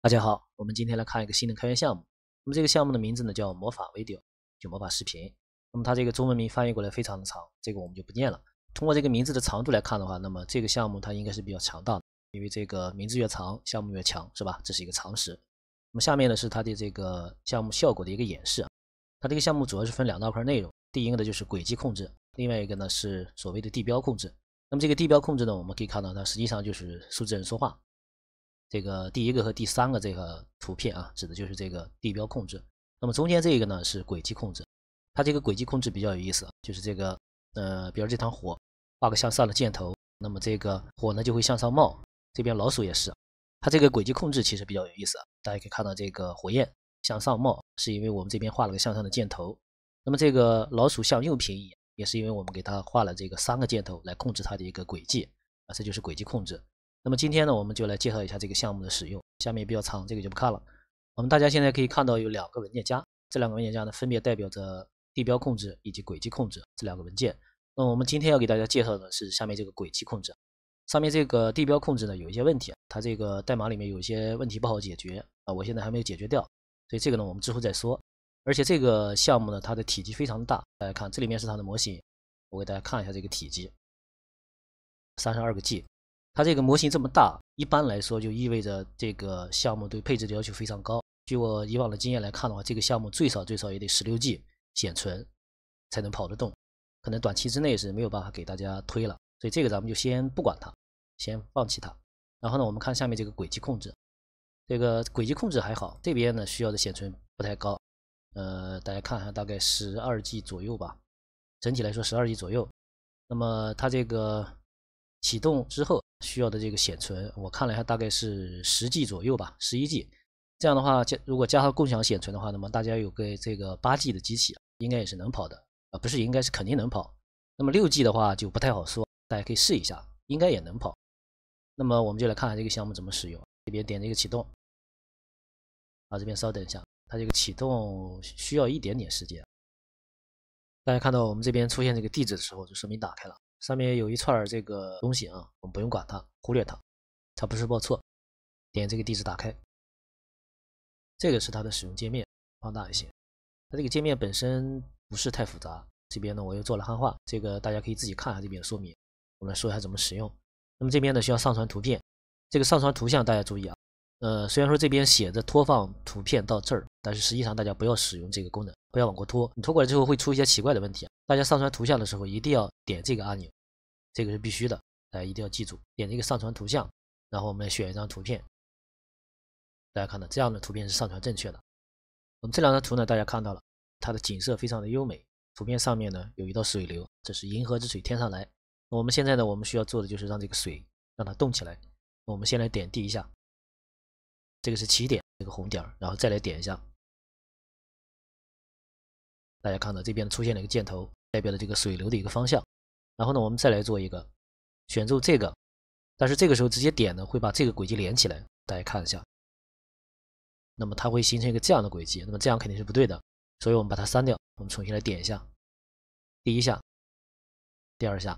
大家好，我们今天来看一个新的开源项目。那么这个项目的名字呢叫魔法 video，就魔法视频。那么它这个中文名翻译过来非常的长，这个我们就不念了。通过这个名字的长度来看的话，那么这个项目它应该是比较强大的，因为这个名字越长，项目越强，是吧？这是一个常识。那么下面呢是它的这个项目效果的一个演示啊。它这个项目主要是分两大块内容，第一个呢就是轨迹控制，另外一个呢是所谓的地标控制。那么这个地标控制呢，我们可以看到它实际上就是数字人说话。这个第一个和第三个这个图片啊，指的就是这个地标控制。那么中间这个呢是轨迹控制，它这个轨迹控制比较有意思，就是这个呃，比如这团火，画个向上的箭头，那么这个火呢就会向上冒。这边老鼠也是，它这个轨迹控制其实比较有意思，大家可以看到这个火焰向上冒，是因为我们这边画了个向上的箭头。那么这个老鼠向右偏移，也是因为我们给它画了这个三个箭头来控制它的一个轨迹啊，这就是轨迹控制。那么今天呢，我们就来介绍一下这个项目的使用。下面比较长，这个就不看了。我们大家现在可以看到有两个文件夹，这两个文件夹呢分别代表着地标控制以及轨迹控制这两个文件。那我们今天要给大家介绍的是下面这个轨迹控制，上面这个地标控制呢有一些问题，它这个代码里面有一些问题不好解决啊，我现在还没有解决掉，所以这个呢我们之后再说。而且这个项目呢它的体积非常大，大家看这里面是它的模型，我给大家看一下这个体积，三十二个 G。它这个模型这么大，一般来说就意味着这个项目对配置的要求非常高。据我以往的经验来看的话，这个项目最少最少也得十六 G 显存才能跑得动，可能短期之内是没有办法给大家推了，所以这个咱们就先不管它，先放弃它。然后呢，我们看下面这个轨迹控制，这个轨迹控制还好，这边呢需要的显存不太高，呃，大家看下，大概十二 G 左右吧，整体来说十二 G 左右。那么它这个启动之后。需要的这个显存，我看了一下，大概是十 G 左右吧，十一 G。这样的话，加如果加上共享显存的话，那么大家有个这个八 G 的机器，应该也是能跑的啊，不是应该是肯定能跑。那么六 G 的话就不太好说，大家可以试一下，应该也能跑。那么我们就来看看这个项目怎么使用，这边点这个启动啊，这边稍等一下，它这个启动需要一点点时间。大家看到我们这边出现这个地址的时候，就说明打开了。上面有一串这个东西啊，我们不用管它，忽略它，它不是报错。点这个地址打开，这个是它的使用界面，放大一些。它这个界面本身不是太复杂，这边呢我又做了汉化，这个大家可以自己看下这边说明。我们说一下怎么使用。那么这边呢需要上传图片，这个上传图像大家注意啊，呃，虽然说这边写着拖放图片到这儿，但是实际上大家不要使用这个功能，不要往过拖，你拖过来之后会出一些奇怪的问题啊。大家上传图像的时候，一定要点这个按钮，这个是必须的，大家一定要记住，点这个上传图像，然后我们来选一张图片。大家看到这样的图片是上传正确的。我们这两张图呢，大家看到了，它的景色非常的优美，图片上面呢有一道水流，这是银河之水天上来。我们现在呢，我们需要做的就是让这个水让它动起来。我们先来点第一下，这个是起点，这个红点儿，然后再来点一下，大家看到这边出现了一个箭头。代表的这个水流的一个方向，然后呢，我们再来做一个，选中这个，但是这个时候直接点呢，会把这个轨迹连起来，大家看一下，那么它会形成一个这样的轨迹，那么这样肯定是不对的，所以我们把它删掉，我们重新来点一下，第一下，第二下，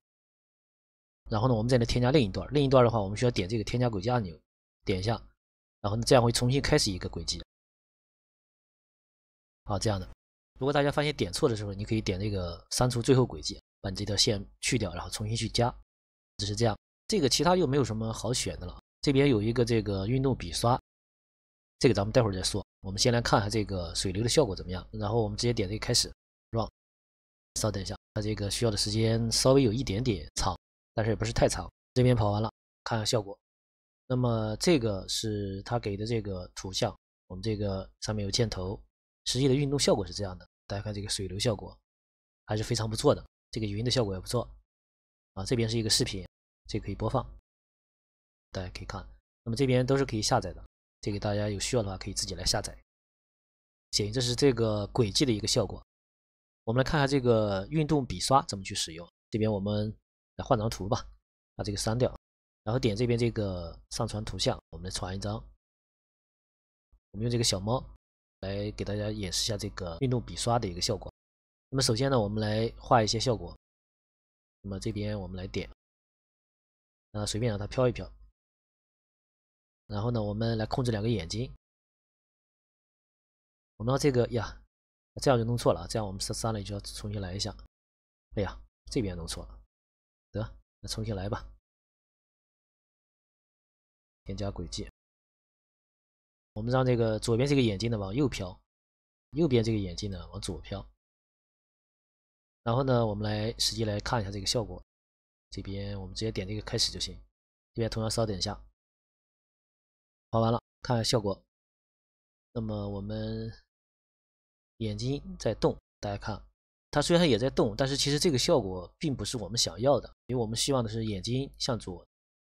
然后呢，我们再来添加另一段，另一段的话，我们需要点这个添加轨迹按钮，点一下，然后呢，这样会重新开始一个轨迹，好，这样的。如果大家发现点错的时候，你可以点那个删除最后轨迹，把你这条线去掉，然后重新去加，只是这样。这个其他又没有什么好选的了。这边有一个这个运动笔刷，这个咱们待会儿再说。我们先来看一下这个水流的效果怎么样。然后我们直接点这个开始，是吧？稍等一下，它这个需要的时间稍微有一点点长，但是也不是太长。这边跑完了，看看效果。那么这个是他给的这个图像，我们这个上面有箭头，实际的运动效果是这样的。大家看这个水流效果，还是非常不错的。这个语音的效果也不错，啊，这边是一个视频，这可以播放，大家可以看。那么这边都是可以下载的，这个大家有需要的话可以自己来下载。行，这是这个轨迹的一个效果。我们来看一下这个运动笔刷怎么去使用。这边我们来换张图吧，把这个删掉，然后点这边这个上传图像，我们来传一张，我们用这个小猫。来给大家演示一下这个运动笔刷的一个效果。那么首先呢，我们来画一些效果。那么这边我们来点，啊，随便让它飘一飘。然后呢，我们来控制两个眼睛。我们这个呀，这样就弄错了这样我们删了就要重新来一下。哎呀，这边弄错了，得，那重新来吧。添加轨迹。我们让这个左边这个眼睛呢往右飘，右边这个眼睛呢往左飘。然后呢，我们来实际来看一下这个效果。这边我们直接点这个开始就行。这边同样稍等一下，画完了，看效果。那么我们眼睛在动，大家看，它虽然也在动，但是其实这个效果并不是我们想要的，因为我们希望的是眼睛向左，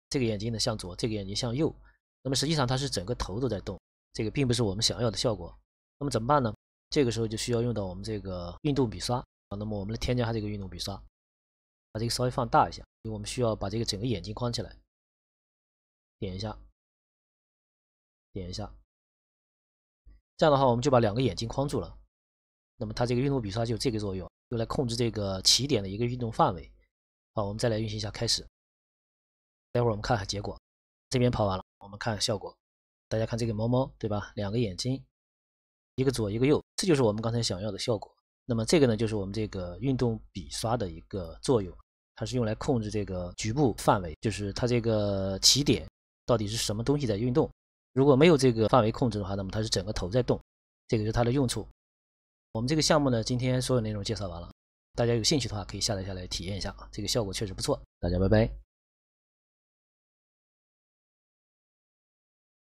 这个眼睛呢向左，这个眼睛向右。那么实际上它是整个头都在动，这个并不是我们想要的效果。那么怎么办呢？这个时候就需要用到我们这个运动笔刷啊。那么我们来添加它这个运动笔刷，把这个稍微放大一下，因为我们需要把这个整个眼睛框起来。点一下，点一下，这样的话我们就把两个眼睛框住了。那么它这个运动笔刷就有这个作用，用来控制这个起点的一个运动范围。好，我们再来运行一下，开始。待会儿我们看看结果，这边跑完了。我们看效果，大家看这个猫猫，对吧？两个眼睛，一个左一个右，这就是我们刚才想要的效果。那么这个呢，就是我们这个运动笔刷的一个作用，它是用来控制这个局部范围，就是它这个起点到底是什么东西在运动。如果没有这个范围控制的话，那么它是整个头在动，这个是它的用处。我们这个项目呢，今天所有内容介绍完了，大家有兴趣的话可以下载下来体验一下啊，这个效果确实不错。大家拜拜。